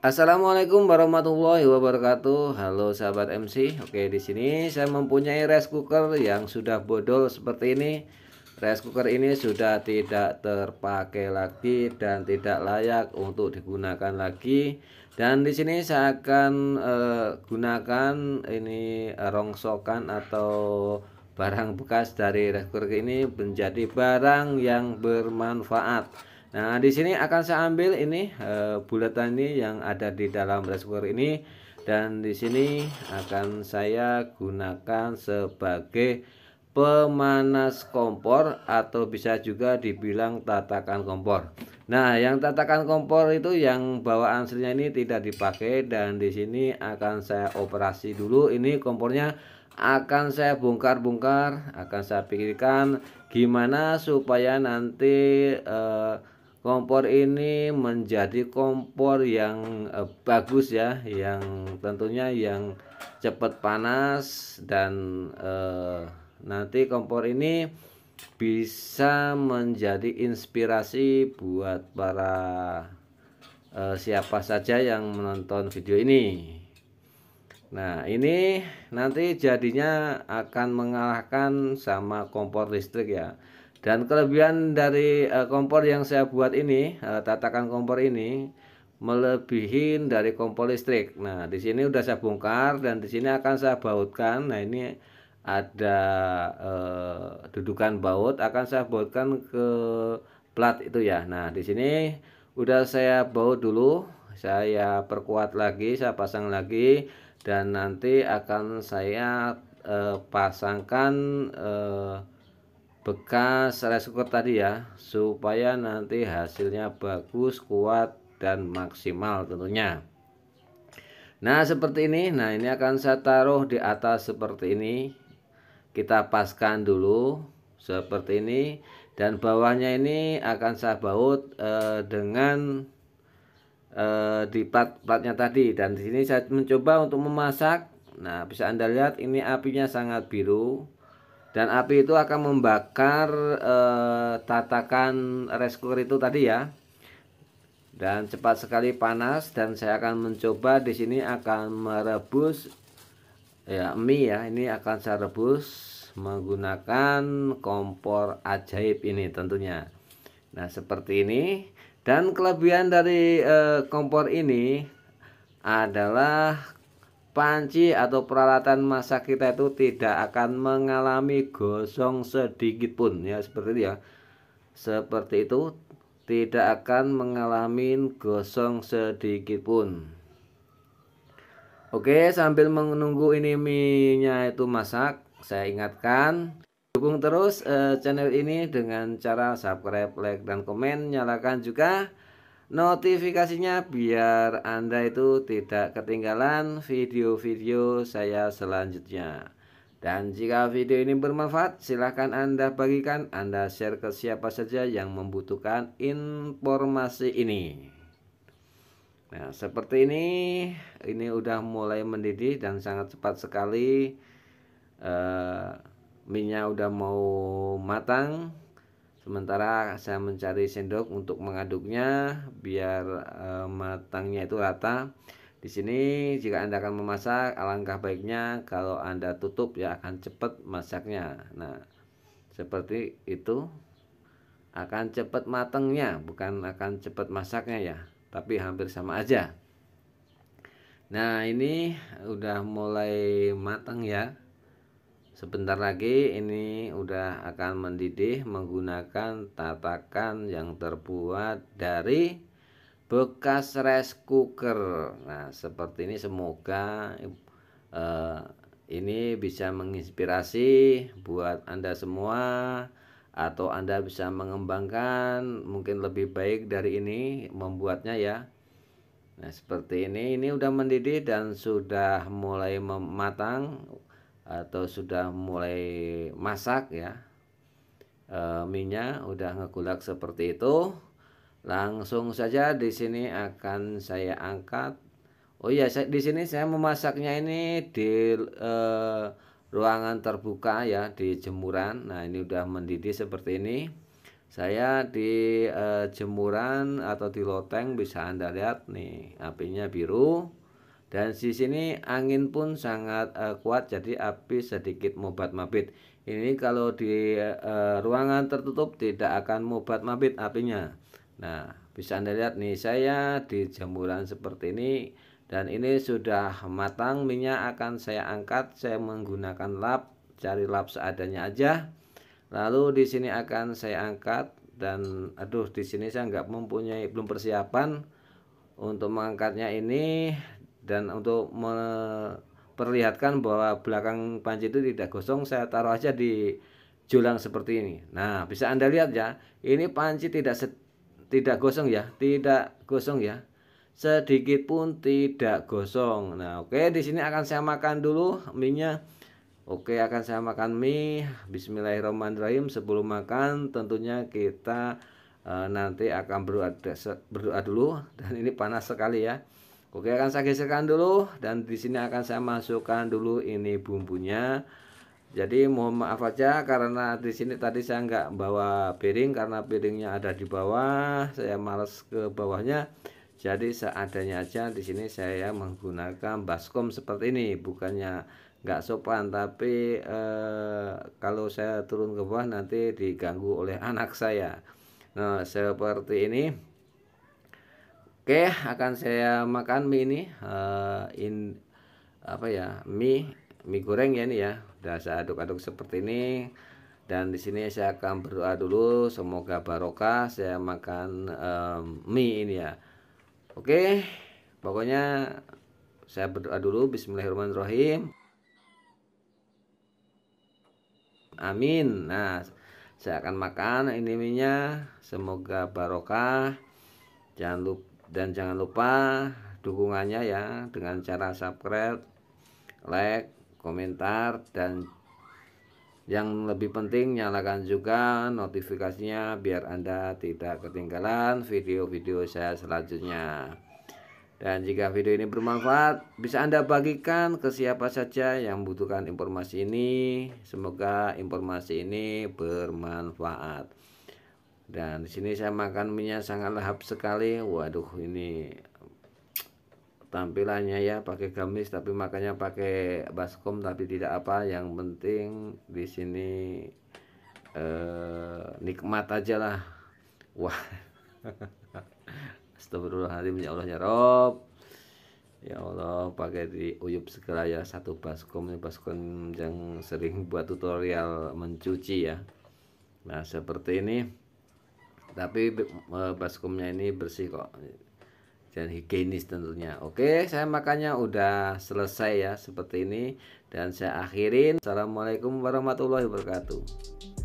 Assalamualaikum warahmatullahi wabarakatuh. Halo sahabat MC. Oke, di sini saya mempunyai rice cooker yang sudah bodol seperti ini. Rice cooker ini sudah tidak terpakai lagi dan tidak layak untuk digunakan lagi. Dan di sini saya akan uh, gunakan ini eh, rongsokan atau barang bekas dari rice cooker ini menjadi barang yang bermanfaat Nah, di sini akan saya ambil ini e, bulatan ini yang ada di dalam rice ini dan di sini akan saya gunakan sebagai pemanas kompor atau bisa juga dibilang tatakan kompor. Nah, yang tatakan kompor itu yang bawaan aslinya ini tidak dipakai dan di sini akan saya operasi dulu ini kompornya akan saya bongkar-bongkar, akan saya pikirkan gimana supaya nanti e, kompor ini menjadi kompor yang eh, bagus ya yang tentunya yang cepat panas dan eh, nanti kompor ini bisa menjadi inspirasi buat para eh, siapa saja yang menonton video ini Nah ini nanti jadinya akan mengalahkan sama kompor listrik ya dan kelebihan dari uh, kompor yang saya buat ini, uh, tatakan kompor ini melebihin dari kompor listrik. Nah, di sini udah saya bongkar dan di sini akan saya bautkan. Nah, ini ada uh, dudukan baut akan saya bautkan ke plat itu ya. Nah, di sini udah saya baut dulu, saya perkuat lagi, saya pasang lagi dan nanti akan saya uh, pasangkan uh, bekas resiko tadi ya supaya nanti hasilnya bagus kuat dan maksimal tentunya nah seperti ini nah ini akan saya taruh di atas seperti ini kita paskan dulu seperti ini dan bawahnya ini akan saya baut eh, dengan eh, di plat-platnya tadi dan di sini saya mencoba untuk memasak nah bisa anda lihat ini apinya sangat biru dan api itu akan membakar eh, tatakan rice cooker itu tadi ya dan cepat sekali panas dan saya akan mencoba di sini akan merebus ya mie ya ini akan saya rebus menggunakan kompor ajaib ini tentunya nah seperti ini dan kelebihan dari eh, kompor ini adalah panci atau peralatan masak kita itu tidak akan mengalami gosong sedikit pun ya seperti itu ya seperti itu tidak akan mengalami gosong sedikit pun Oke sambil menunggu ini minyak itu masak saya ingatkan dukung terus eh, channel ini dengan cara subscribe like dan komen nyalakan juga notifikasinya biar Anda itu tidak ketinggalan video-video saya selanjutnya. Dan jika video ini bermanfaat, silahkan Anda bagikan, Anda share ke siapa saja yang membutuhkan informasi ini. Nah, seperti ini, ini udah mulai mendidih dan sangat cepat sekali. Uh, minyak udah mau matang, sementara saya mencari sendok untuk mengaduknya biar e, matangnya itu rata di sini jika anda akan memasak alangkah baiknya kalau anda tutup ya akan cepat masaknya nah seperti itu akan cepat matangnya bukan akan cepat masaknya ya tapi hampir sama aja nah ini udah mulai matang ya Sebentar lagi ini udah akan mendidih menggunakan tatakan yang terbuat dari bekas rice cooker. Nah, seperti ini semoga eh, ini bisa menginspirasi buat Anda semua atau Anda bisa mengembangkan mungkin lebih baik dari ini membuatnya ya. Nah, seperti ini ini udah mendidih dan sudah mulai matang atau sudah mulai masak ya e, minyak udah ngekulak seperti itu langsung saja di sini akan saya angkat oh ya di sini saya memasaknya ini di e, ruangan terbuka ya di jemuran nah ini udah mendidih seperti ini saya di e, jemuran atau di loteng bisa anda lihat nih apinya biru dan di sini angin pun sangat uh, kuat jadi api sedikit mobat mabit. Ini kalau di uh, ruangan tertutup tidak akan mobat mabit apinya. Nah, bisa Anda lihat nih saya di jemuran seperti ini dan ini sudah matang minyak akan saya angkat saya menggunakan lap cari lap seadanya aja lalu di sini akan saya angkat dan aduh di sini saya nggak mempunyai belum persiapan untuk mengangkatnya ini dan untuk memperlihatkan bahwa belakang panci itu tidak gosong saya taruh aja di julang seperti ini nah bisa anda lihat ya ini panci tidak tidak gosong ya tidak gosong ya sedikit pun tidak gosong nah oke okay, di sini akan saya makan dulu mie nya. Oke akan saya makan mie Bismillahirrahmanirrahim sebelum makan tentunya kita e, nanti akan berdoa berdoa dulu dan ini panas sekali ya Oke akan saya geserkan dulu dan di sini akan saya masukkan dulu ini bumbunya. Jadi mohon maaf aja karena di sini tadi saya nggak bawa piring karena piringnya ada di bawah, saya males ke bawahnya. Jadi seadanya aja di sini saya menggunakan baskom seperti ini, bukannya nggak sopan tapi eh, kalau saya turun ke bawah nanti diganggu oleh anak saya. Nah seperti ini Oke, akan saya makan mie ini uh, in apa ya? Mie mie goreng ya ini ya. sudah saya aduk-aduk seperti ini. Dan di sini saya akan berdoa dulu semoga barokah saya makan um, mie ini ya. Oke, pokoknya saya berdoa dulu bismillahirrahmanirrahim. Amin. Nah, saya akan makan ini minyak semoga barokah. Jangan lupa dan jangan lupa dukungannya ya dengan cara subscribe like komentar dan yang lebih penting nyalakan juga notifikasinya biar anda tidak ketinggalan video-video saya selanjutnya dan jika video ini bermanfaat bisa anda bagikan ke siapa saja yang membutuhkan informasi ini semoga informasi ini bermanfaat dan di sini saya makan minyak sangat lahap sekali waduh ini tampilannya ya pakai gamis tapi makanya pakai baskom tapi tidak apa yang penting di sini eh, nikmat aja lah wah Astagfirullahaladzim ya Allah ya Rob Ya Allah pakai di uyup segala ya satu baskom baskom yang sering buat tutorial mencuci ya Nah seperti ini tapi baskomnya ini bersih kok dan higienis tentunya oke saya makannya udah selesai ya seperti ini dan saya akhirin assalamualaikum warahmatullahi wabarakatuh